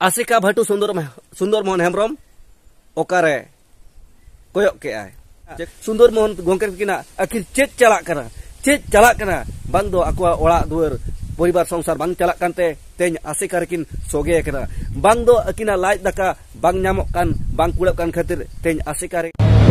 Asika Bhatu Sundor Sundor Mohan Hemrom okare koyok ke ai. Sundor Mohan gongker kina akhir cet calak kana. cet calak kana bang do aku ola duer poribar songsar bang calak kante teng asika rekin soge kana. Bang do akina light daka bang nyamok kan bang kulap kan khatir teng asika rekin.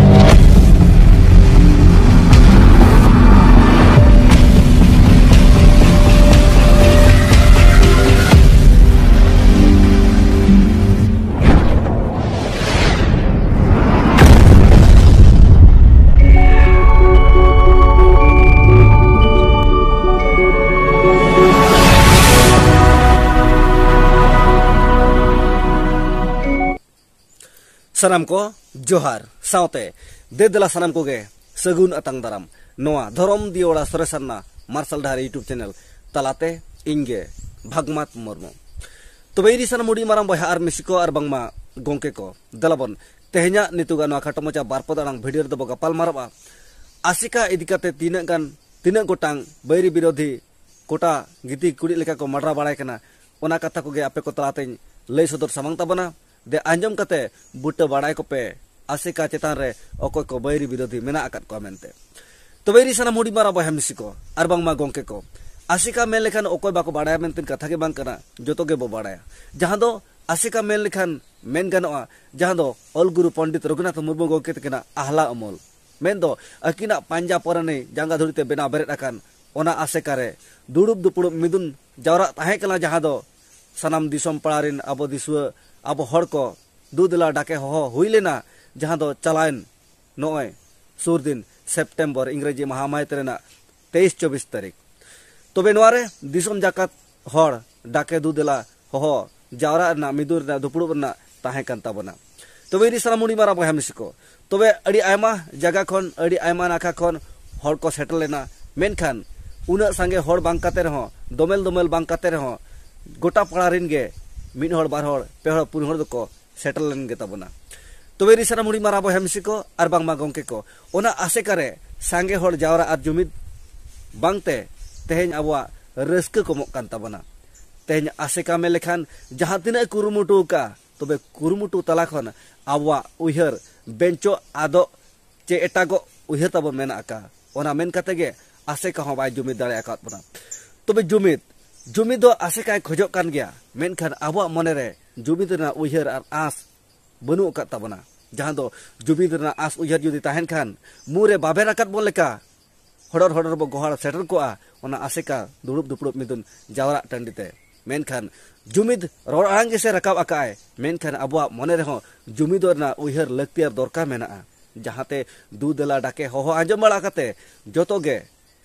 सानाम को जोहार साउते देदला सानाम को सगुन अतंग दाराम धरम दियोड़ा सरेसरना मार्शल धार यूट्यूब चैनल तलाते इंगे भगमात मुर्मू तब इरी सानाम मुड़ी माराम बहा आर मिसिको आर बंगमा गोंके को दलाबन तेहना नितुगा नोआ खाटो मोचा बारपद अड़ांग भिडियो दबो गपाल मारबा आसिका तीना गान तीना गोटांग बैरी विरोधी कोटा गिती कुड़ी लेका को मडरा बाड़ाय कना ᱚᱱᱟ ᱠᱟᱛᱷᱟ ᱠᱚᱜᱮ ᱟᱯᱮ ᱠᱚ ᱛᱟᱞᱟᱛᱮᱧ de anjom kate buta barai kope ase kate tanre okoi ko bairi bido di mena akat ko amente. To bairi sana muri mara bo hemisi ko arbang ma gongke ko ase ka mele kan okoi bako barai amente kate ke bang kana joto ke bo barai. Jahan do ase ka mele kan men kan oa jahan ol guru pondit rokina to murbo gongke te kena ahla amol. Men do akina panja pora jangga duri te bena barai akan ona ase re duduk dupuruk midun jawara tahe kela jahado do. Sanam disom pelarin abo disua अब हर को दूदला डाके हो हुई लेना जहां दो चलाएन नॉय सुर दिन सेप्टेम्बर इंग्रेजी महामायत रेना तेईस 24 तारीख तबे नवारे दिसम जाकत हर डाके दूदला हो जावरा रना मिदुर रना दुपड़ुब रना ताहे कन ताबना तबे री सलामुड़ी मारा बहम सिको तबे जगह खन अड़ी खन हर को सेटल लेना मेनखान उना संगे हर बांग दमेल रहो बांग गोटा पड़ा रिन ᱢᱤᱫ ᱦᱚᱲ ᱵᱟᱨ ᱦᱚᱲ ᱯᱮ ᱦᱚᱲ ᱯᱩᱱ ᱦᱚᱲ ᱫᱚᱠᱚ ᱥᱮᱴᱮᱨ ᱞᱮᱱ ᱜᱮ ᱛᱟᱵᱚᱱᱟ ᱛᱚᱵᱮ ᱨᱤᱥᱟᱨᱟ ᱢᱩᱲᱤ ᱢᱟᱨᱟ ᱵᱚ ᱦᱮᱢᱥᱤ ᱠᱚ ᱟᱨ ᱵᱟᱝᱢᱟ ᱜᱚᱢᱠᱮ ᱠᱚ ᱚᱱᱟ ᱟᱥᱮᱠᱟᱨᱮ ᱥᱟᱸᱜᱮ ᱦᱚᱲ ᱡᱟᱣᱨᱟ ᱟᱨ ᱡᱩᱢᱤᱫ ᱵᱟᱝᱛᱮ ᱛᱮᱦᱮᱧ ᱟᱵᱚᱣᱟᱜ ᱨᱟᱹᱥᱠᱟᱹ ᱠᱚᱢᱚᱜ ᱠᱟᱱ ᱛᱟᱵᱚᱱᱟ ᱛᱮᱦᱮᱧ ᱟᱥᱮᱠᱟ ᱢᱮ ᱞᱮᱠᱷᱟᱱ ᱡᱟᱦᱟᱸ ᱛᱤᱱᱟᱹᱜ ᱠᱩᱨᱩᱢᱩᱴᱩ ᱠᱟ ᱛᱚᱵᱮ ᱠᱩᱨᱩᱢᱩᱴᱩ ᱛᱟᱞᱟ ᱠᱷᱚᱱ ᱟᱵᱚᱣᱟᱜ ᱩᱭᱦᱟᱹᱨ ᱵᱮᱧᱪᱚ ᱟᱫᱚᱜ ᱪᱮ ᱮᱴᱟᱜᱚᱜ ᱩᱭᱦᱟᱹᱨ ᱛᱟᱵᱚ ᱢᱮᱱᱟᱜ ᱟᱠᱟᱫ ᱚᱱᱟ ᱢᱮᱱ ᱠᱟᱛᱮ ᱜᱮ ᱟᱥᱮᱠᱟ ᱦᱚᱸ ᱵᱟᱭ ᱡᱩᱢᱤᱫ ᱫᱟᱲᱮ ᱟᱠᱟᱫ ᱵᱚᱱᱟ ᱛᱚᱵᱮ ᱡᱩᱢᱤᱫ জমি দো আশেকায় খোঁজক কান গিয়া মেনখান আবহাওয়া মনেরে জমি রেনা উইহার আর আস বনু কাত তাবনা যাহা দো জমি রেনা আস উইহার যদি তাহেন খান মুরে বাবের আকাত বল লেকা হড়র হড়র বো গহড় সেটেল কোয়া ওনা আশেকা দুড়ুপ দুপুড়ুপ মিদুন জাওরা টান্ডিতে মেনখান জমিদ রড় আড়াং গেসে রাকাব আকায় মেনখান আবহাওয়া মনে রেহো জমি দো রেনা উইহার লাগতিয়ার দরকার মেনা যাহাতে দু দেলা ডাকে হহ আঁজম বাড়া কাতে যতগে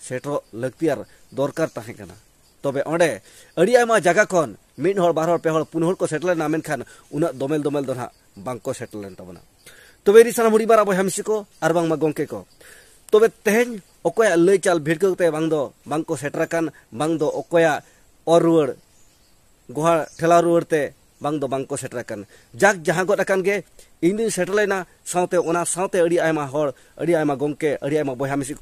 সেটর লাগতিয়ার দরকার তাহে तब ओडे अड़ियामा जगह खन मिड हर बार हर पे पुन को सेटल ना मेनखान उना दमेल दमेल दो बांग को सेटल लेन तबना तबे रि मुड़ी अब हमसि को आर को तब तेहेन अकया लई चाल भिड़को को और रुआड़ गुहार ठेला रुड़ते ते बांग को गे इन सेटल लेना साथे ओना साथे अड़ी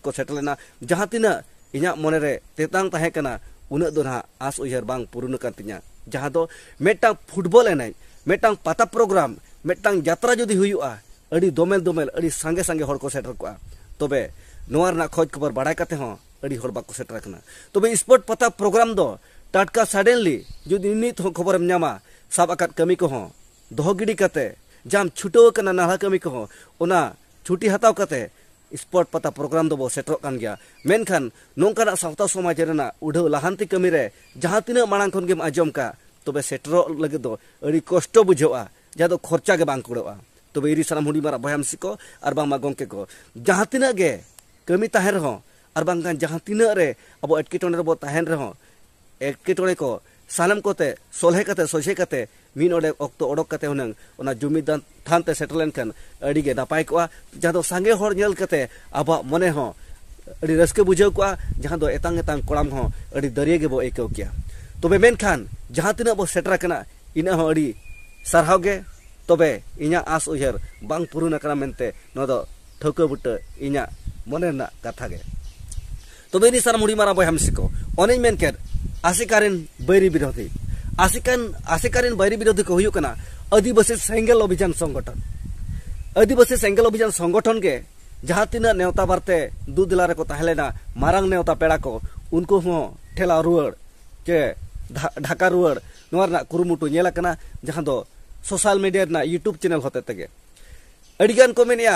को सेटल लेना जहां तिना ᱤᱧᱟᱹᱜ ᱢᱚᱱᱮᱨᱮ ᱛᱮᱛᱟᱝ ᱩᱱᱟᱹᱜ ᱫᱚ ᱱᱟᱦᱟᱜ ᱟᱥ ᱩᱭᱦᱟᱹᱨ ᱵᱟᱝ ᱯᱩᱨᱟᱹᱱ ᱟᱠᱟᱱ ᱛᱤᱧᱟᱹ ᱡᱟᱦᱟᱸ ᱫᱚ ᱢᱤᱫᱴᱟᱝ ᱯᱷᱩᱴᱵᱚᱞ ᱮᱱᱮᱡ ᱢᱤᱫᱴᱟᱝ ᱯᱟᱛᱟ ᱯᱨᱳᱜᱨᱟᱢ ᱢᱤᱫᱴᱟᱝ ᱡᱟᱛᱨᱟ ᱡᱩᱫᱤ ᱦᱩᱭᱩᱜᱼᱟ ᱟᱹᱰᱤ ᱫᱚᱢᱮᱞ ᱫᱚᱢᱮᱞ ᱟᱹᱰᱤ ᱥᱟᱸᱜᱮ ᱥᱟᱸᱜᱮ ᱦᱚᱲ ᱠᱚ ᱥᱮᱴᱮᱨ ᱠᱚᱜᱼᱟ ᱛᱚᱵᱮ ᱱᱚᱣᱟ ᱨᱮᱱᱟᱜ ᱠᱷᱚᱡ ᱠᱷᱚᱵᱚᱨ ᱵᱟᱲᱟᱭ ᱠᱟᱛᱮ ᱦᱚᱸ ᱟᱹᱰᱤ ᱦᱚᱲ ᱵᱟᱠᱚ ᱥᱮᱴᱮᱨ ᱟᱠᱟᱱᱟ ᱛᱚᱵᱮ ᱥᱯᱳᱨᱴ ᱯᱟᱛᱟ ᱯᱨᱳᱜᱨᱟᱢ ᱫᱚ ᱴᱟᱴᱠᱟ ᱥᱟᱰᱮᱱᱞᱤ ᱡᱩᱫᱤ ᱱᱤᱛ ᱦᱚᱸ ᱠᱷᱚᱵᱚᱨᱮᱢ ᱧᱟᱢᱟ ᱥᱟᱵ ᱟᱠᱟᱫ ᱠᱟᱹᱢᱤ ᱠᱚᱦᱚᱸ ᱫᱚᱦᱚ ᱜᱤᱰᱤ ᱠᱟᱛᱮ ᱡᱟᱢ ᱪᱷᱩᱴᱟᱹᱣ ᱟᱠᱟᱱᱟ ᱱᱟᱞᱦᱟ ᱠᱟᱹᱢᱤ ᱠᱚᱦᱚᱸ ᱚᱱᱟ ᱪᱷᱩᱴᱤ ᱦᱟᱛᱟᱣ ᱠᱟᱛᱮ ᱥᱯᱚᱨᱴ ᱯᱟᱛᱟ ᱯᱨᱳᱜᱨᱟᱢ ᱫᱚᱵᱚ ᱥᱮᱴᱮᱨᱚᱜ ᱠᱟᱱ ᱜᱮᱭᱟ ᱢᱮᱱᱠᱷᱟᱱ ᱱᱚᱝᱠᱟᱱᱟᱜ ᱥᱟᱶᱛᱟ ᱥᱚᱢᱟᱡᱽ ᱨᱮᱱᱟᱜ ᱩᱰᱷᱟᱹᱣ ᱞᱟᱦᱟᱱᱛᱤ ᱠᱟᱹᱢᱤᱨᱮ ᱡᱟᱦᱟᱸ ᱛᱤᱱᱟᱹᱜ ᱢᱟᱲᱟᱝ ᱠᱷᱚᱱ ᱜᱮᱢ ᱟᱸᱡᱚᱢ ᱠᱟᱜ ᱛᱚᱵᱮ ᱥᱮᱴᱮᱨᱚᱜ ᱞᱟᱹᱜᱤᱫ ᱫᱚ ᱟᱹᱰᱤ ᱠᱚᱥᱴᱚ ᱵᱩᱡᱷᱟᱹᱜᱼᱟ ᱡᱟᱦᱟᱸ ᱫᱚ ᱠᱷᱚᱨᱪᱟ ᱜᱮ ᱵᱟᱝ ᱠᱩᱲᱟᱹᱜᱼᱟ ᱛᱚᱵᱮ ᱤᱨᱤ ᱥᱟᱱᱟᱢ ᱦᱩᱰᱤᱧ ᱢᱟᱨᱟᱜ ᱵᱚᱭᱦᱟᱢᱥᱤ ᱠᱚ ᱟᱨ ᱵᱟᱝᱢᱟ ᱜᱚᱢᱠᱮ ᱠᱚ ᱡᱟᱦᱟᱸ ᱛᱤᱱᱟᱹᱜ ᱜᱮ ᱠᱟᱹᱢᱤ ᱛᱟᱦᱮᱱ ᱨᱮᱦᱚᱸ ᱟᱨ ᱵᱟᱝᱠᱷᱟᱱ ᱡᱟᱦᱟᱸ ᱛᱤᱱᱟᱹᱜ ᱨᱮ ᱟᱵᱚ ᱮᱴᱠᱮᱴᱚᱬᱮ ᱨᱮᱵᱚ ᱛᱟᱦᱮᱱ ᱨᱮᱦᱚᱸ ᱮᱴᱠᱮᱴᱚᱬᱮ ᱠᱚ सानम कोते सोलहे कते सोचे कते मीन ओडे ओक्तो ओडोक कते हुनंग ओना जुमिद थान ते सेटल लेनकन अड़ी गे नापाय कोआ जादो सांगे होर नेल कते आबा मने हो अड़ी रस्के बुझे कोआ जहां दो एतांग एतांग कोड़ाम हो अड़ी दरिये गे बो एकव किया तबे मेन खान जहां तिना बो सेटर कना इना हो अड़ी सारहाव गे तबे इना आस उयर बांग पुरुना कना मेनते नदो ठोको बुट इना मने ना कथा गे तब ᱱᱤ ᱥᱟᱨ ᱢᱩᱲᱤ ᱢᱟᱨᱟ ᱵᱚᱭ ᱦᱟᱢᱥᱤᱠᱚ ᱚᱱᱮᱧ ᱢᱮᱱ ᱠᱮᱫ ᱟᱥᱤᱠᱟᱨᱮᱱ ᱵᱟᱭᱨᱤ ᱵᱤᱨᱳᱫᱷᱤ आसिकारेन बैरी विरोधी को आदिवासी सेंगल अभियान संगठन आदिवासी सेंगल अभियान संगठन के जहाँ तीना नेवता बारते दू दिलारे को तहलेना मारंग नेवता पेड़ा को उनको ठेला रुआड़ के ढाका रुआड़ नोरना कुरुमुटु नेलकना जहाँ दो सोशल मीडिया यूट्यूब चैनल होते तगे अड़िगान को मेनिया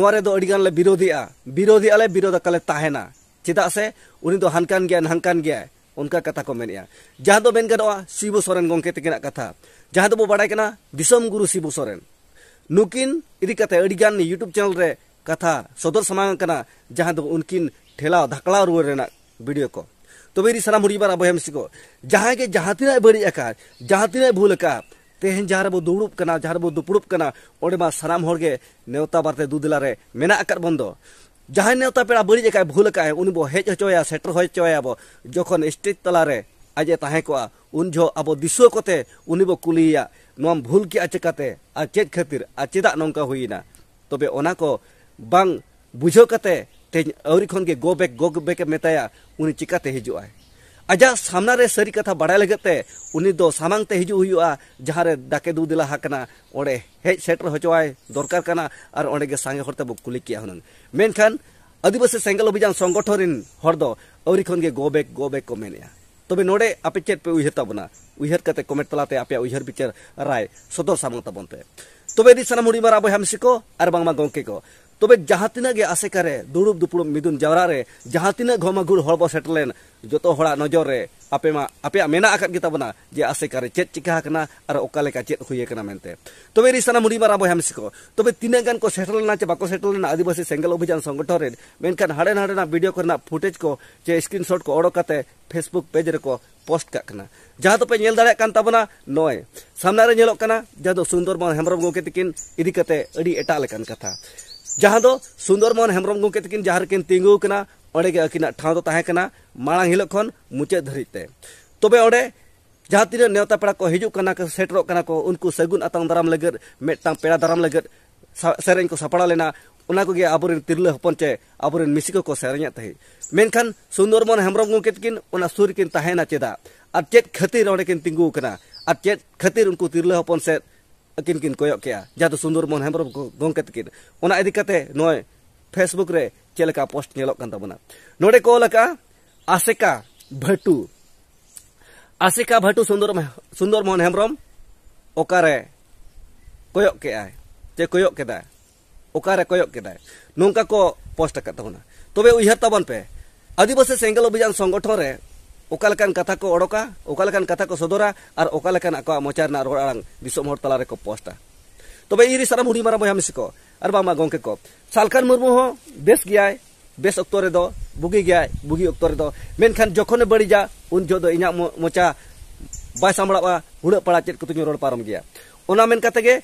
नोरे दो अड़िगान ले विरोधी आ विरोधी आले विरोध कले ताहेना चेदा से हानकान गया हानकान गया उनका कथा को मेया जहां तो शिबू सोरेन गंके तक कथा जहां तब बाढ़ गुरु शिबू सोरेन नुकिन इतिगान यूट्यूब चैनल रे कथा सदर सामांगना जहां तो उनकिन ठेला धाकड़ा रुआना भिडियो को तब तो सामान हूँ बार अब हमसी को के जहां तीन बड़ी अका जहां तीन भूल अका तेहन जहां बो दुड़ूब दुपड़ूब सामान नेवता बारे दुदला मेना अका बन ᱡᱟᱦᱟᱸᱭ ᱱᱮᱣᱛᱟ ᱯᱮᱲᱟ ᱵᱟᱹᱲᱤᱡ ᱟᱠᱟᱫ ᱵᱷᱩᱞ ᱟᱠᱟᱫ ᱩᱱᱤ ᱵᱚ ᱦᱮᱡ ᱦᱚᱪᱚᱭᱟ ᱥᱮᱴᱮᱨ ᱦᱚᱪᱚᱭᱟᱵᱚ ᱡᱚᱠᱷᱚᱱ ᱥᱴᱮᱡ ᱛᱟᱞᱟᱨᱮ ᱟᱡ ᱮ ᱛᱟᱦᱮᱸ ᱠᱚᱜᱼᱟ ᱩᱱ ᱡᱚᱦᱚᱜ ᱟᱵᱚ ᱫᱤᱥᱟᱹ ᱠᱚᱛᱮ ᱩᱱᱤ ᱵᱚ ᱠᱩᱞᱤᱭᱮᱭᱟ ᱱᱚᱣᱟᱢ ᱵᱷᱩᱞ ᱠᱮᱜᱼᱟ ᱪᱮᱠᱟᱛᱮ ᱟᱨ ᱪᱮᱫ ᱠᱷᱟᱹᱛᱤᱨ ᱟᱨ ᱪᱮᱫᱟᱜ ᱱᱚᱝᱠᱟ ᱦᱩᱭᱱᱟ ᱛᱚᱵᱮ ᱚᱱᱟ ᱠᱚ ᱵᱟᱝ ᱵᱩᱡᱷᱟᱹᱣ ᱠᱟᱛᱮ ᱛᱮᱦᱮᱧ ᱟᱹᱣᱨᱤ ᱠᱷᱚᱱ ᱜᱮ ᱜᱚ ᱵᱮᱠ ᱜᱚ ᱵᱮᱠ ᱮ ᱢᱮᱛᱟᱭᱟ ᱩᱱᱤ ᱪᱤᱠᱟᱛᱮ ᱦᱤᱡᱩᱜᱼᱟᱭ ᱟᱡᱟᱜ ᱥᱟᱢᱱᱟ ᱨᱮ ᱥᱟᱹᱨᱤ ᱠᱟᱛᱷᱟ ᱵᱟᱲᱟᱭ ᱞᱟᱹᱜᱤᱫ ᱛᱮ ᱩᱱᱤ ᱫᱚ ᱥᱟᱢᱟᱝ ᱛᱮ ᱦᱤᱡᱩᱜ ᱦᱩᱭᱩᱜᱼᱟ ᱡᱟᱦᱟᱸ ᱨᱮ ᱰᱟᱠᱮ ᱫᱩ ᱫᱮᱞᱟ ᱦᱟᱠᱟᱱᱟ ᱚᱸᱰᱮ ᱦᱮᱡ ᱥᱮᱴᱮᱨ ᱦᱚᱪᱚᱣᱟᱭ ᱫᱚᱨᱠᱟᱨ ᱠᱟᱱᱟ ᱟᱨ ᱚᱸᱰᱮ ᱜᱮ ᱥᱟᱸᱜᱮ ᱦᱚᱲ ᱛᱮᱵᱚ ᱠᱩᱞᱤ ᱠᱮᱭᱟ ᱦᱩᱱᱟᱹᱝ ᱢᱮᱱᱠᱷᱟᱱ ᱟᱹᱫᱤᱵᱟᱹᱥᱤ ᱥᱮᱸᱜᱮᱞ ᱚᱵᱷᱤᱡᱟᱱ ᱥᱚᱝᱜᱚᱴᱷᱚᱱ ᱨᱮᱱ ᱦᱚᱲ ᱫᱚ ᱟᱹᱣᱨᱤ ᱠᱷᱚᱱ ᱜᱮ ᱜᱚ ᱵᱮᱠ ᱜᱚ ᱵᱮᱠ ᱠᱚ ᱢᱮᱱᱮᱜᱼᱟ ᱛᱚᱵᱮ ᱱᱚᱰᱮ ᱟᱯᱮ ᱪᱮᱫ ᱯᱮ ᱩᱭᱦᱟᱹᱨ ᱛᱟᱵᱚᱱᱟ ᱩᱭᱦᱟᱹᱨ ᱠᱟᱛᱮ ᱠᱚᱢᱮᱱᱴ ᱛᱟᱞᱟᱛᱮ ᱟᱯᱮᱭᱟᱜ ᱩᱭᱦᱟᱹᱨ ᱵᱤᱪᱟᱹᱨ ᱨᱟᱭ ᱥᱚᱫᱚᱨ ᱥᱟᱢᱟᱝ ᱛᱟᱵᱚᱱ ᱯᱮ ᱛᱚᱵᱮ ᱫᱤᱥᱟᱱᱟᱢ ᱦᱩᱰᱤᱢᱟᱨ ᱟᱵᱚᱭ ᱦᱟᱢᱥᱤ ᱠᱚ ᱟᱨ ᱵᱟᱝᱢᱟ ᱜᱚᱝᱠᱮ ᱠᱚ तब जहाँ तीना आशेका दुड़ुब दुपुड़ मिदुन जवरा जहाँ तीना घूर हम सेटलेन जो हड़ा नजर रे आपे मा आपे मेना जे आशेका चेक चिका और चेक का चेत हुए रिसना मुड़ी मारा बोहम सिको तब तीना गन को सेटल ना चे बाको सेटल ना आदिवासी सेंगल अभियान संगठन रे हाड़े हाड़े भिडियो वीडियो फुटेज को चे स्क्रीनशट को ओडो कते फेसबुक पेज रे को पोस्ट का जहाँ जहां नल दाबना नेल सामने कान तबना हेमरम गोके तक इदी कते एटा कथा जहां दो मोहन हेम्रम गमके तक जहां किन तिंगू कना ओडे के अकिना ठाव दो ताहे कना मांग हिलो मुचे धरिते तबे ओडे जहां तीन नेवता पेड़ को हजुकना सेटर को उनको सगुन अतंग दाराम मेटा पेड़ दाराम दराम को सपड़ा लेना उना को गया आबुरिन हपन चे अब मिसिको को सेरेन्या तही मेनखान सुंदरमोहन हेम्ब्रम गमके तकिन उना सुर चेदा और चेत खतिर ओडे किन और चेत खतिर उनको तिरल हपन से अकिन किन कोयक के जा सुंदर मोहन हेम्रम गोमके तकिन फेसबुक रे चेलका पोस्ट नेलक कन तबना नोडे को आसेका भटू आसेका भटू सुंदर सुंदर मोहन हेम्रम ओकारे कोयक के आय चे कोयक केदा ओकारे कोयक केदा नोंका को पोस्ट कर तबना तबे उयहर तबन पे आदिवासी सेंगल अभियान संगठन ᱚᱠᱟᱞᱮᱠᱟᱱ ᱠᱟᱛᱷᱟ ᱠᱚ ᱚᱰᱚᱠᱟ ᱚᱠᱟᱞᱮᱠᱟᱱ ᱠᱟᱛᱷᱟ ᱠᱚ ᱥᱚᱫᱚᱨᱟ ᱟᱨ ᱚᱠᱟᱞᱮᱠᱟᱱ ᱟᱠᱚᱣᱟᱜ ᱢᱚᱪᱟ ᱨᱮᱱᱟᱜ ᱨᱚᱲ ᱟᱲᱟᱝ ᱫᱤᱥᱚᱢ ᱦᱚᱲ ᱛᱟᱞᱟ ᱨᱮᱠᱚ ᱯᱳᱥᱴᱟ ᱛᱚᱵᱮ ᱤᱧ ᱥᱟᱱᱟᱢ ᱦᱩᱰᱤᱧ ᱢᱟᱨᱟᱝ ᱵᱚᱭᱦᱟ ᱢᱤᱥᱤ ᱠᱚ ᱟᱨ ᱵᱟᱝᱢᱟ ᱜᱚᱝᱠᱮ ᱠᱚ ᱥᱟᱞᱠᱟᱱ ᱢᱩᱨᱢᱩ ᱦᱚᱸ ᱵᱮᱥ ᱜᱮᱭᱟᱭ ᱵᱮᱥ ᱚᱠᱛᱚ ᱨᱮᱫᱚ ᱵᱩᱜᱤ ᱜᱮᱭᱟᱭ ᱵᱩᱜᱤ ᱚᱠᱛᱚ ᱨᱮᱫᱚ ᱢᱮᱱᱠᱷᱟᱱ ᱡᱚᱠᱷᱚᱱᱮ ᱵᱟᱹᱲᱤᱡᱟ ᱩᱱ ᱡᱚᱦᱚᱜ ᱫᱚ ᱤᱧᱟᱹᱜ ᱢᱚᱪᱟ ᱵᱟᱭ ᱥᱟᱢᱵᱲᱟᱜᱼᱟ ᱦᱩᱲᱟᱹᱜ ᱯᱟᱲᱟ ᱪᱮᱫ ᱠᱚᱛᱤᱧ ᱨᱚᱲ ᱯᱟᱨᱚᱢ ᱜᱮᱭᱟ ᱚᱱᱟ ᱢᱮᱱ ᱠᱟᱛᱮ ᱜᱮ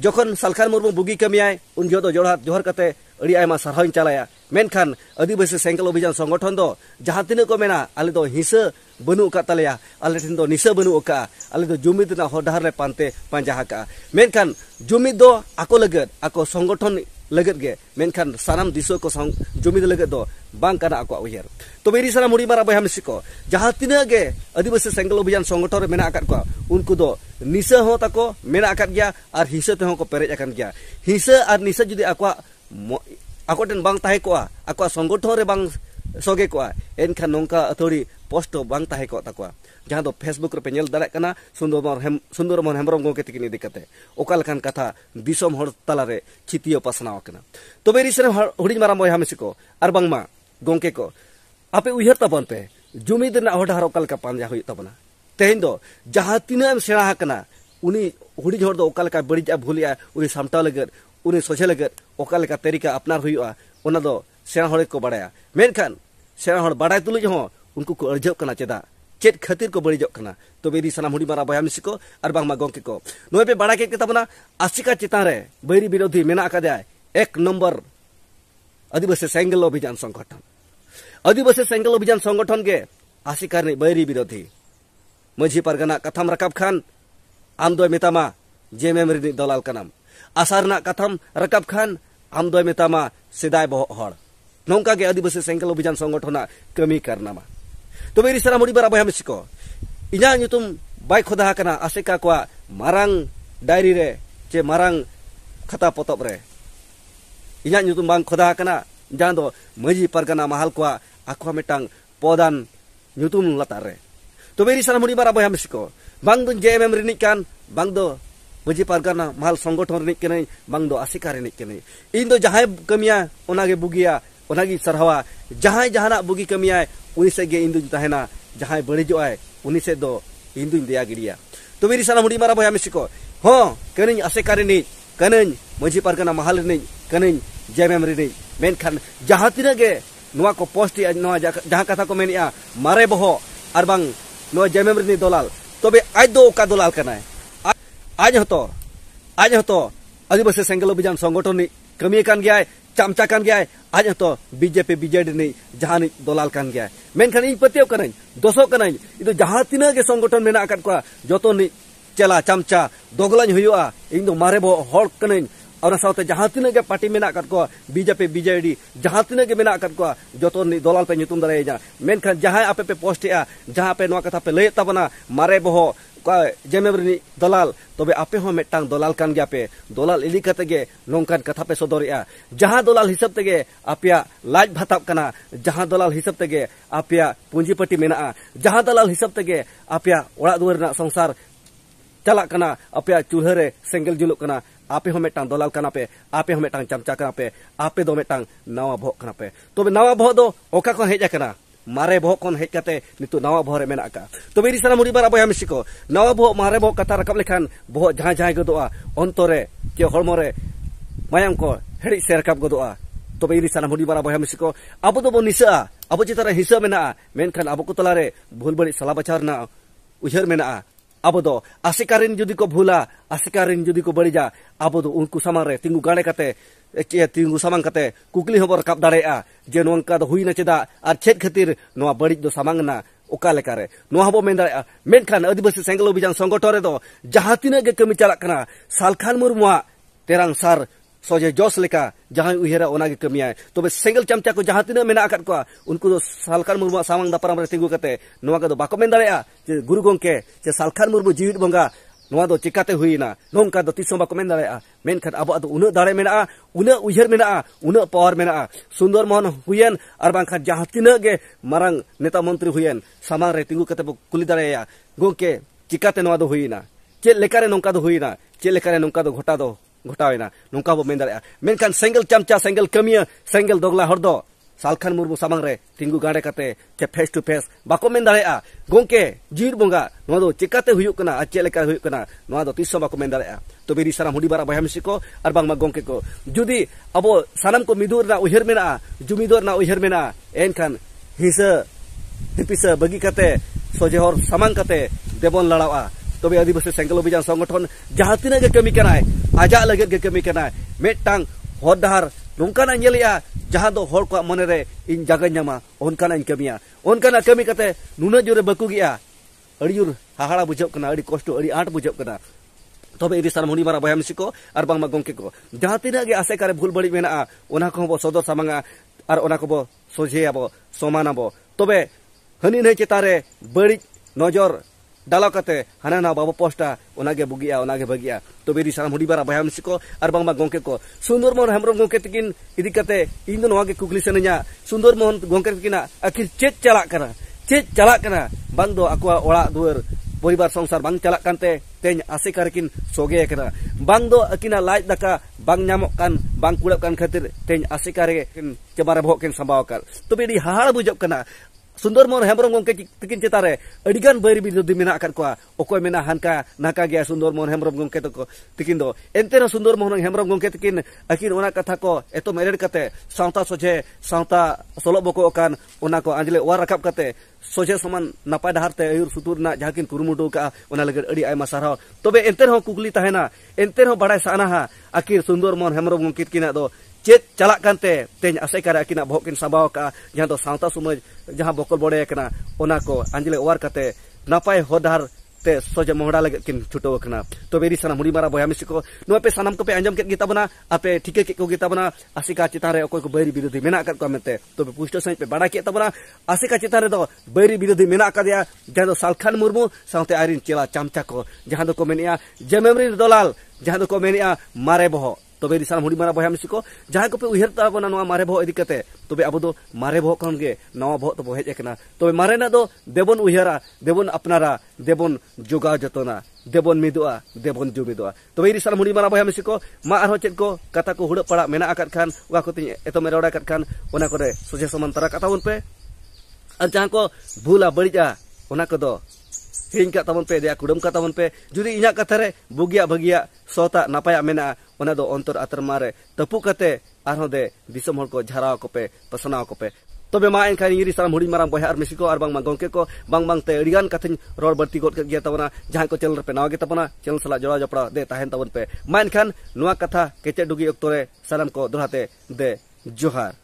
ᱡᱚᱠᱷᱚᱱ ᱥᱟᱞᱠᱟᱱ ᱢᱩᱨᱢᱩ ᱵᱩᱜᱤ ᱠᱟᱹᱢᱤᱭᱟᱭ ᱩᱱ ᱡᱚᱦᱚᱜ ᱫᱚ ᱡᱚᱲᱦᱟᱛ ᱡᱚᱦᱟᱨ ᱠᱟᱛᱮ ᱟᱹᱰᱤ ᱟᱭᱢᱟ ᱥᱟᱨᱦᱟᱣᱤᱧ ᱪᱟᱞᱟᱭᱟ ᱢᱮᱱᱠᱷᱟᱱ ᱟᱹᱫᱤᱵᱟᱹᱥᱤ ᱥᱮᱸᱜᱮᱞ ᱚᱵᱷᱤᱡᱟᱱ ᱥᱚᱝᱜᱚᱴᱷᱚᱱ ᱫᱚ ᱡᱟᱦᱟᱸ ᱛᱤᱱᱟᱹᱜ ᱠᱚ ᱢᱮᱱᱟ ᱟᱞᱮ ᱫᱚ ᱦᱤᱸᱥᱟᱹ ᱵᱟᱹᱱᱩᱜ ᱟᱠᱟᱫ ᱛᱟᱞᱮᱭᱟ ᱟᱞᱮ ᱴᱷᱮᱱ ᱫᱚ ᱱᱤᱥᱟᱹ ᱵᱟᱹᱱᱩᱜ ᱟᱠᱟᱫᱼᱟ ᱟᱞᱮ ᱫᱚ ᱡᱩᱢᱤᱫ ᱨᱮᱱᱟᱜ ᱦᱚᱨ ᱰᱟᱦᱟᱨ ᱞᱮ ᱯᱟᱱᱛᱮ ᱯᱟᱸᱡᱟ ᱟᱠᱟᱫᱼᱟ ᱢᱮᱱᱠᱷᱟᱱ ᱡᱩᱢᱤᱫ ᱫᱚ ᱟᱠᱚ ᱞᱟᱹᱜᱤᱫ ᱟᱠᱚ ᱥᱚᱝᱜᱚᱴᱷᱚᱱ लगत गे मेनखान सानाम दिसो को संग जमीद लगत दो बांग काना आको उयर तो मेरी सारा मुड़ी मारा बहम सिको जहां तिना गे आदिवासी संगल अभियान संगठन रे मेना आकत को उनको दो निसा हो ताको मेना आकत गया और हिसे ते हो को पेरेज आकन गया हिसे और निसा जुदी आको ᱟᱠᱚ ᱴᱷᱮᱱ ᱵᱟᱝ ᱛᱟᱦᱮᱸ ᱠᱚᱜᱼᱟ ᱟᱠᱚᱣᱟᱜ ᱥᱚᱝᱜᱚᱴᱷᱚᱱ ᱨᱮ ᱵᱟᱝ ᱥᱚᱜᱮ ᱠᱚᱜᱼᱟ ᱮᱱᱠᱷᱟᱱ ᱱᱚᱝᱠᱟ ᱟᱹᱛᱷᱟᱹᱲᱤ ᱯᱳᱥᱴ ᱵᱟᱝ ᱛᱟᱦᱮᱸ ᱠᱚᱜ ᱛᱟᱠᱚᱣᱟ ᱡᱟᱦᱟᱸ ᱫᱚ ᱯᱷᱮᱥᱵᱩᱠ ᱨᱮᱯᱮ ᱧᱮᱞ ᱫᱟᱲᱮᱭᱟᱜ ᱠᱟᱱᱟ ᱥᱩᱱᱫᱚᱨᱢᱚᱱ ᱦᱮᱢ ᱥᱩᱱᱫᱚᱨᱢᱚᱱ ᱦᱮᱢᱵᱨᱚᱢ ᱜᱚᱝᱠᱮ ᱛᱟᱹᱠᱤᱱ ᱤᱫᱤ ᱠᱟᱛᱮ ᱚᱠᱟ ᱞᱮᱠᱟᱱ ᱠᱟᱛᱷᱟ ᱫᱤᱥᱚᱢ ᱦᱚᱲ ᱛᱟᱞᱟᱨᱮ ᱪᱤᱛᱤᱭᱟᱹ ᱯᱟᱥᱱᱟᱣ ᱟᱠᱟᱱᱟ ᱛᱚᱵᱮ ᱨᱤᱥᱨᱮᱱ ᱦᱩᱰᱤᱧ ᱢᱟᱨᱟᱝ ᱵᱚᱭᱦᱟ ᱢᱤᱥᱤ ᱠᱚ ᱟᱨ ᱵᱟᱝᱢᱟ ᱜᱚᱝᱠᱮ ᱠᱚ ᱟᱯᱮ ᱩᱭᱦᱟᱹᱨ ᱛᱟᱵᱚᱱ ᱯᱮ ᱡᱩᱢᱤᱫ ᱨᱮᱱᱟᱜ ᱦᱚᱨᱰᱟᱦᱟᱨ ᱚᱠᱟ ᱞᱮᱠᱟ ᱯᱟᱸᱡᱟ ᱦᱩᱭᱩᱜ ᱛᱟᱵᱚᱱᱟ ᱛᱮᱦᱮᱧ ᱫᱚ ᱡᱟᱦᱟᱸ ᱛᱤᱱᱟᱹᱜ ᱮᱢ ᱥᱮᱬᱟ ᱟᱠᱟᱱᱟ ᱩᱱᱤ ᱦᱩᱰᱤᱧ ᱦᱚᱲ ᱫᱚ ᱚᱠᱟ ᱞᱮᱠᱟ ᱵᱟᱹᱲᱤᱡᱼᱟ ᱵᱷᱩᱞᱮᱜᱼᱟ ᱩᱱᱤ ᱥᱟᱢᱴᱟᱣ ᱞᱟᱹᱜᱤᱫ उन सोचे लगे ओका तरीका अपना होना सेना हड़े को बाड़ा मेनखान सेना उनको को अर्जव करना चेदा चेत खातिर को बड़ी करना तो बेदी सनाम मारा बया मिसी को और बामा गोंके को नए पे बड़ा के केताबना आशिका चितान रे बैरी विरोधी मेना आकादा एक नंबर आदिवासी सेंगल अभिजान संगठन आदिवासी सेंगल अभियान संगठन के आशिका ने बैरी विरोधी मजी परगना कथाम रकाब खान आम दो मेतामा जेमेम दलाल कनाम asar na katham rakap khan amdoi metama sedai bo hor nongka ge adibasi sengkel obijan songgothona kemi karna ma to beri sara muri bar abai siko inya nyutum bai khoda kana aseka kwa marang dari re je marang kata potop re inya nyutum bang khoda kana jando maji pargana mahal kwa akwa metang podan nyutum latare to beri sara muri bar abai siko bang dun jmm rinikan bang do बुझी पारगाना माल संगठन बांग दो इन दो जहां कमिया उनागे बुगिया उनागे सरहवा जहां जहां बुगी कमिया उनी सेगे इन Duzce तहना जहां बड़ीजो आए उनी से दो इन दुज दया गिड़िया तो मेरी सना मुड़ी मारा भया मिसको हो कनी आसे कारे नि कनी मुझी पारगाना महल रे नि जेमेम रे नि मेनखान जहां तिरगे पोस्ट नोआ कथा को मेनिया मारे बहुत और नोआ जेमेम रे दलाल तबे आज दो दलाल कनाय आज हतो आज हतो आदिवासी सेंगल अभियान संगठन कमियान गया चामचा गया आज हतो बीजेपी बीजेडी जहां दलाल कान गया मेखान इन पतव कनाई दसो कनाई जहां तीन संगठन मेना को जो नि चला चामचा दगला इन तो मारे बोलते जहां तीन पार्टी मे को बीजेपी बीजेडी जहां तीन मेना को जो नि दलाल पे दाएजा मेखान जहां आपे पे पोस्टे जहां पे कथा पे लैताबना मारे बहो जेमेमरी दलाल तब आपे मेट दलाल आपे दलाल इदीकते नौकान कथा पे सदर जहां दलाल हिसाब तगे आप लाज भाताब करना जहां दलाल हिसाब तगे आपे पुंजीपाटी मे जहां दलाल हिसाब तगे आप दुआर संसार चलना आप चूल्हे सेंगल जुलूग करना आपे मेट दलाल पे आपे मेट चमचा पे आपे मेट नवा बहुत पे तब नवा भोग हेज अकना ᱢᱟᱨᱮ ᱵᱚᱦᱚᱜ ᱠᱷᱚᱱ ᱦᱮᱡ ᱠᱟᱛᱮ ᱱᱤᱛᱚᱜ ᱱᱟᱣᱟ ᱵᱚᱦᱚᱜ ᱨᱮ ᱢᱮᱱᱟᱜ ᱟᱠᱟᱫ ᱛᱚᱵᱮ ᱤᱨᱤ ᱥᱟᱱᱟᱢ ᱩᱨᱤᱵᱟᱨ ᱟᱵᱚᱭᱟ ᱠᱚ ᱱᱟᱣᱟ ᱵᱚᱦᱚᱜ ᱢᱟᱨᱮ ᱵᱚᱦᱚᱜ ᱠᱟᱛᱷᱟ ᱨᱟᱠᱟᱵ ᱞᱮᱠᱷᱟᱱ ᱵᱚᱦᱚᱜ ᱡᱟᱦᱟᱸ ᱡᱟᱦᱟᱸᱭ ᱜᱚᱫᱚᱜᱼᱟ ᱨᱮ ᱪᱮ ᱦᱚᱲᱢᱚ ᱨᱮ ᱢᱟᱭᱟᱢ ᱠᱚ ᱦᱮᱲᱤᱡ ᱥᱮ ᱨᱟᱠᱟᱵ ᱜᱚᱫᱚᱜᱼᱟ ᱛᱚᱵᱮ ᱤᱨᱤ ᱥᱟᱱᱟᱢ ᱩᱨᱤᱵᱟᱨ ᱟᱵᱚᱭᱟ ᱠᱚ ᱟᱵᱚ ᱫᱚᱵᱚᱱ ᱱᱤᱥᱟᱹᱜᱼᱟ ᱟᱵᱚ ᱪᱮᱛᱟᱱ ᱨᱮ ᱦᱤᱥᱟᱹ ᱢᱮᱱᱟᱜᱼᱟ ᱢᱮᱱᱠᱷᱟᱱ ᱟᱵᱚ ᱠᱚ ᱛᱟᱞᱟᱨᱮ ᱵᱷᱩᱞ ᱵᱟᱹᱲᱤᱡ ᱥᱟᱞᱟ ᱵᱟᱪᱷᱟᱣ ᱨᱮᱱᱟᱜ ᱩᱭᱦᱟᱹᱨ ᱢᱮᱱᱟᱜᱼᱟ अब दो आशिकारिन जुदी को भूला आशिकारिन जुदी को बड़ीजा अब दो उनको सामान रे तिंगु गाड़े कते तिंगु सामान कते कुकली हबर काप दाड़ेआ जे नोंका दो हुई नचेदा आर छेद खातिर नोआ बड़ी दो सामांगना ᱚᱠᱟᱞᱮᱠᱟᱨᱮ ᱱᱚᱣᱟ ᱦᱚᱸᱵᱚ ᱢᱮᱱ ᱫᱟᱲᱮᱭᱟᱜᱼᱟ ᱢᱮᱱᱠᱷᱟᱱ ᱟᱹᱫᱤᱵᱟᱹᱥᱤ ᱥᱮᱸᱜᱮᱞ ᱚᱵᱷᱤᱡᱟᱱ ᱥᱚᱝᱜᱚᱴᱷᱚᱱ ᱨᱮᱫᱚ ᱡᱟᱦᱟᱸ ᱛᱤᱱᱟᱹᱜ ᱜᱮ ᱠᱟᱹᱢᱤ ᱪᱟᱞᱟᱜ ᱠᱟᱱᱟ ᱥᱟᱞᱠᱷᱟᱱ ᱢᱩᱨᱢᱩᱣᱟᱜ ᱛᱮᱨᱟᱝ ᱥᱟᱨ सोझे जस उना के कमिया तब सेंगल चमचा को जहां तीन मे उनको सालखान मुरमु सामान दाराम तीगू कर दे गुरु गमे चे सालखान मुरमु जीवित बंगा नवा चिकाते हुईना नौका तीस दाखान अब दड़े मे उहर मे उवर मे सुंदर मोहन हुयन और बाखान जहां तीनगे मारंग नेता मंत्री हुयन सामान तीगू कर कुली दड़ेया गमे चिकाते हुईना चेक नौका हुईना चेक नौका घटा घटावना नौका बोन दिन सेंगल चमचा सेंगल कमिया सेंगल दोगला हर दो सालखान मुर्मू सामांग तीगू गाड़े कते फेस टू फेस बाको मन दा जीर बंगा चिकाते हुना चलना तीस बाको मन दा तो बिरी हूँ बारा बयाम सिको और गंके को जुदी अब सामान को मिदूर उहर में जुमीद उहर में एनखान हिसा हिपिसा बगी सोजे हर देवन लड़ा तबे आदिवासी सेंगल अभियान संगठन जहां तीना गे कमी करना है आजा लगे गे कमी करना है मेटांग हर दहार ᱱᱚᱝᱠᱟᱱᱟᱜ ᱧᱮᱞᱮᱜᱼᱟ ᱡᱟᱦᱟᱸ ᱫᱚ ᱦᱚᱲ ᱠᱚᱣᱟᱜ ᱢᱚᱱᱮᱨᱮ ᱤᱧ ᱡᱟᱜᱟ ᱧᱟᱢᱟ ᱚᱱᱠᱟᱱᱟᱜ ᱤᱧ ᱠᱟᱹᱢᱤᱭᱟ ᱚᱱᱠᱟᱱᱟᱜ ᱠᱟᱹᱢᱤ ᱠᱟᱛᱮ ᱱᱩᱱᱟᱹᱜ ᱡᱳᱨᱮ ᱵᱟᱠᱩ ᱜᱮᱜᱼᱟ ᱟᱹᱰᱤ ᱡᱳᱨ ᱦᱟᱦᱟᱲᱟ ᱵᱩᱡᱷᱟᱹᱜ ᱠᱟᱱᱟ ᱟᱹᱰᱤ ᱠᱚᱥᱴᱚ ᱟᱹᱰᱤ ᱟᱸᱴ ᱵᱩᱡᱷᱟᱹᱜ ᱠᱟᱱᱟ तब इदी सारमोनी मारा बयाम सिको और बांगमा गोंके को जहां तीना गे आसे कारे भूल बड़ी मेना ओना को बो सदर सामांगा और ओना को बो सोझे आबो समाना बो तबे हनी नहीं चेतारे बड़ी नजर dalakate hana na baba posta onage bugia onage bagia to beri salam hudi bara bayam siko ar bang bang gongke ko sundor mohon hamrong gongke tikin idikate indo no wage kukli senenya sundor mohon gongke tikina akhir cek calak kana cet calak kana bang do aku ora duer bori bar songsar bang calak kante teny ase karekin soge kana bang akina light daka bang nyamok kan bang kulap kan khatir teny ase karekin cebara bohokin sambawakar to beri hal bujok kana सुंदर मोहन हेम्ब्रम गंके तकिन चितारे अड़ीगान बैर विरोधी मेना अकवा ओको मेना हनका नाका गया सुंदर मोहन हेम्रम गंके तको एनते सुंदर मोहन हेम्रम गंके तकिन अकिन ओना कथा को एतो मेरेड सावता सोझे सावता सोलो बको आंजले ओर रखब सोझे समान नपाय डाहरते अयुर सुतुर ना जहाकिन कुरुमुटु का एनते कुकली तहना एनते रे बड़ा साना हा अकिर सुंदर मोहन हेम्रम गंके तकिना चेत चलते तेज आशा कर अकिन बहुत किन संभाव का जहां तो सावता समाज जहाँ बकल बड़े को अंजले ओर करते नपाय हदार ते सोज मोहड़ा लगे किन छुटो करना तो बेरी मुड़ी मारा बया मिसी को पे सनम को पे अंजम के आपे ठीक के को गीता बना आसिका चिता रे को बैरी विरोधी मेना कर को तो पुष्ट सही पे बड़ा के तबना आसिका चितान बैरी विरोधी मेना कर जहां सालखान मुरमू साथ आरिन चेला चामचा को जहां को मेहनत जेमेमरी दलाल जहां को मेहनत मारे बहो तबे दिसाम हुडी मारा बहम सिको जहां को पे उहर ताबो नवा मारे भो इदि कते तबे अबो दो मारे भो कन गे नवा भो तबो हेज एकना तबे मारे ना दो देबन उहरा देबन अपनारा देबन जोगा जतना देबन मिदुआ देबन जुमिदुआ तबे दिसाम हुडी मारा बहम सिको मा आरो चेत को कथा को हुड़ पड़ा मेना आकत खान वा को तिन एतो मेरा ओडा कत खान ओना करे सोजे समान तारा कथा उन पे और जहां को भूला बड़ीजा ओना को दो ᱦᱤᱲᱤᱧ ᱠᱟᱜ ᱛᱟᱵᱚᱱ ᱯᱮ ᱫᱮᱭᱟ ᱠᱩᱰᱟᱹᱢ ᱠᱟᱜ ᱛᱟᱵᱚᱱ ᱯᱮ ᱡᱩᱫᱤ ᱤᱧᱟᱹᱜ ᱠᱟᱛᱷᱟ ᱨᱮ ᱵᱩᱜᱤᱭᱟᱜ ᱵᱷᱟᱹᱜᱤᱭᱟᱜ ᱥᱚᱛᱟᱜ ᱱᱟᱯᱟᱭᱟᱜ ᱢᱮᱱᱟᱜᱼᱟ ᱚᱱᱟ ᱫᱚ ᱚᱱᱛᱚᱨ ᱟᱛᱨᱢᱟ ᱨᱮ ᱛᱟᱹᱯᱩᱜ ᱠᱟᱛᱮ ᱟᱨᱦᱚᱸ ᱫᱮ ᱫᱤᱥᱚᱢ ᱦᱚᱲ ᱠᱚ ᱡᱷᱟᱨᱟᱣ ᱠᱚᱯᱮ ᱯᱟᱥᱱᱟᱣ ᱠᱚᱯᱮ ᱛᱚᱵᱮ ᱢᱟ ᱮᱱᱠᱷᱟᱱ ᱤᱧ ᱨᱤᱥᱟᱨᱟᱢ ᱦᱩᱰᱤᱧ ᱢᱟᱨᱟᱝ ᱵᱚᱭᱦᱟ ᱟᱨ ᱢᱤᱥᱤ ᱠᱚ ᱟᱨ ᱵᱟᱝ ᱜᱚᱝᱠᱮ ᱠᱚ ᱵᱟᱝ ᱵᱟᱝᱛᱮ ᱟᱹᱰᱤᱜᱟᱱ ᱠᱟᱛᱷᱟᱧ ᱨᱚᱲ ᱵᱟᱹᱲᱛᱤ ᱜᱚᱫ ᱠᱮᱫ ᱜᱮ ᱛᱟᱵᱚᱱᱟ ᱡᱟᱦᱟᱸᱭ ᱠᱚ ᱪᱮᱱᱮᱞ ᱨᱮᱯᱮ ᱱᱟᱣᱟ ᱜᱮ ᱛᱟᱵᱚᱱᱟ ᱪᱮᱱᱮᱞ ᱥᱟᱞᱟᱜ ᱡᱚᱲᱟᱣ ᱡᱚᱯᱲᱟᱣ ᱫᱮ ᱛᱟᱦᱮᱱ ᱛᱟᱵᱚᱱ ᱯᱮ ᱢᱟ ᱮᱱᱠᱷᱟᱱ ᱱᱚᱣᱟ ᱠᱟᱛᱷᱟ ᱠᱮᱪᱮᱫ ᱰᱩᱜᱤ ᱚᱠᱛᱚ ᱨᱮ ᱥᱟᱱᱟᱢ ᱠᱚ ᱫᱚᱦᱲᱟᱛᱮ ᱫᱮ ᱡᱚᱦᱟᱨ